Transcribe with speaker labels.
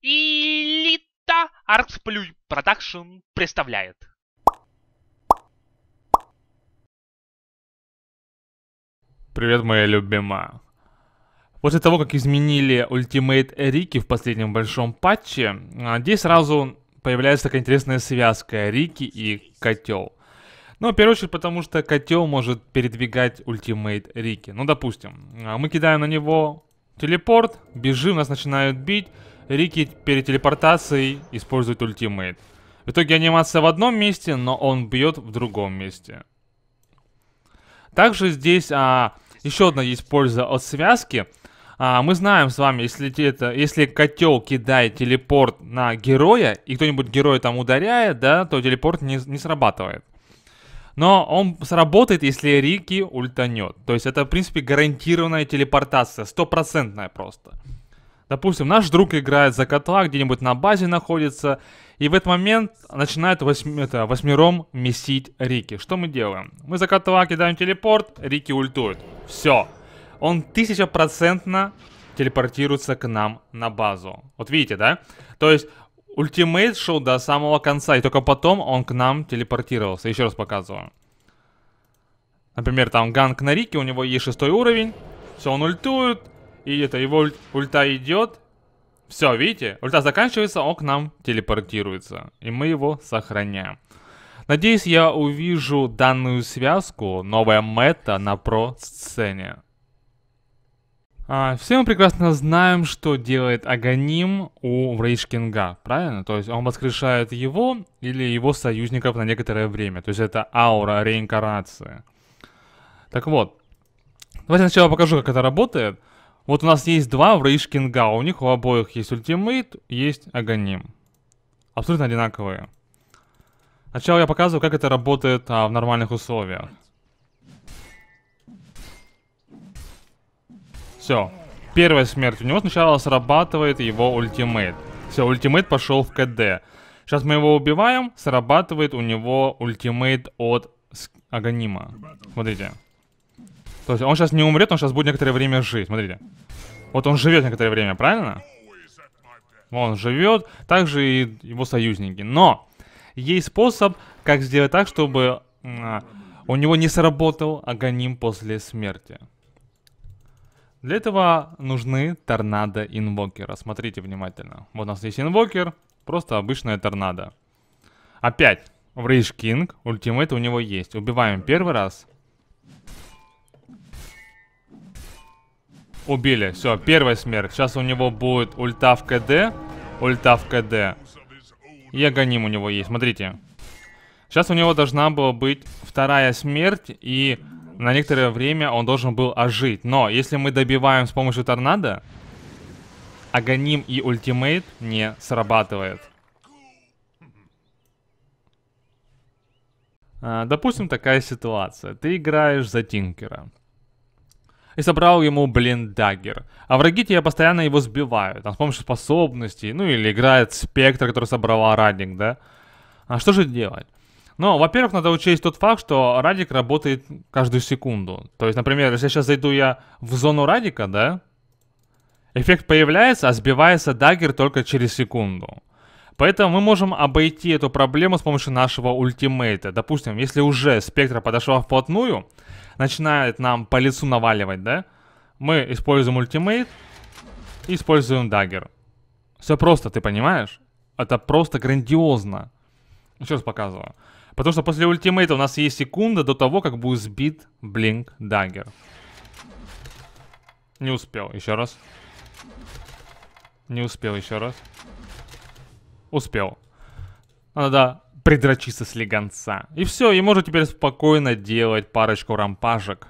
Speaker 1: Элита Артсплюй Продакшн представляет. Привет, моя любима. После того, как изменили ультимейт Рики в последнем большом патче, а, здесь сразу появляется такая интересная связка Рики и Котел. Ну, а в первую очередь, потому что котел может передвигать ультимейт Рики. Ну, допустим, а, мы кидаем на него телепорт, бежим, нас начинают бить. Рики перед телепортацией использует ультимейт. В итоге анимация в одном месте, но он бьет в другом месте. Также здесь а, еще одна есть польза от связки. А, мы знаем с вами, если, это, если котел кидает телепорт на героя, и кто-нибудь героя там ударяет, да, то телепорт не, не срабатывает. Но он сработает, если Рики ультанет. То есть это, в принципе, гарантированная телепортация, стопроцентная просто. Допустим, наш друг играет за котла, где-нибудь на базе находится, и в этот момент начинает восьми, это, восьмером месить Рики. Что мы делаем? Мы за котла кидаем телепорт, Рики ультует. Все. Он тысяча телепортируется к нам на базу. Вот видите, да? То есть ультимейт шел до самого конца, и только потом он к нам телепортировался. Еще раз показываю. Например, там ганг на Рике, у него есть шестой уровень. Все, он ультует. И это, его уль ульта идет. Все, видите? Ульта заканчивается, он к нам телепортируется. И мы его сохраняем. Надеюсь, я увижу данную связку, новая мета на про-сцене. А, все мы прекрасно знаем, что делает Аганим у Врейшкинга, правильно? То есть он воскрешает его или его союзников на некоторое время. То есть это аура реинкарнации. Так вот, давайте сначала покажу, как это работает. Вот у нас есть два в Рейшкинга, а у них у обоих есть ультимейт, есть Агоним. Абсолютно одинаковые. Сначала я показываю, как это работает а, в нормальных условиях. Все. Первая смерть. У него сначала срабатывает его ультимейт. Все, ультимейт пошел в КД. Сейчас мы его убиваем, срабатывает у него ультимейт от Аганима. Смотрите. То есть он сейчас не умрет, он сейчас будет некоторое время жить. Смотрите. Вот он живет некоторое время, правильно? Он живет, также и его союзники. Но есть способ, как сделать так, чтобы а, у него не сработал агоним после смерти. Для этого нужны торнадо инвокера. Смотрите внимательно. Вот у нас есть инвокер, просто обычная торнадо. Опять в Rage King ультимейт у него есть. Убиваем первый раз. Убили. Все, первая смерть. Сейчас у него будет ульта в КД. Ульта в КД. И агоним у него есть. Смотрите. Сейчас у него должна была быть вторая смерть. И на некоторое время он должен был ожить. Но если мы добиваем с помощью торнадо, агоним и ультимейт не срабатывает. А, допустим, такая ситуация. Ты играешь за Тинкера и собрал ему, блин, дагер. А враги тебя постоянно его сбивают, там, с помощью способностей, ну или играет спектр, который собрала Радик, да? А что же делать? Но, ну, во-первых, надо учесть тот факт, что радик работает каждую секунду. То есть, например, если сейчас зайду я в зону радика, да, эффект появляется, а сбивается дагер только через секунду. Поэтому мы можем обойти эту проблему с помощью нашего ультимейта. Допустим, если уже спектра подошла вплотную, начинает нам по лицу наваливать, да? Мы используем ультимейт, используем дагер. Все просто, ты понимаешь? Это просто грандиозно. Еще раз показываю. Потому что после ультимейта у нас есть секунда до того, как будет сбит блинк дагер. Не успел, еще раз. Не успел, еще раз. Успел. Надо Предрочиться слегонца. И все, и можно теперь спокойно делать парочку рампажек.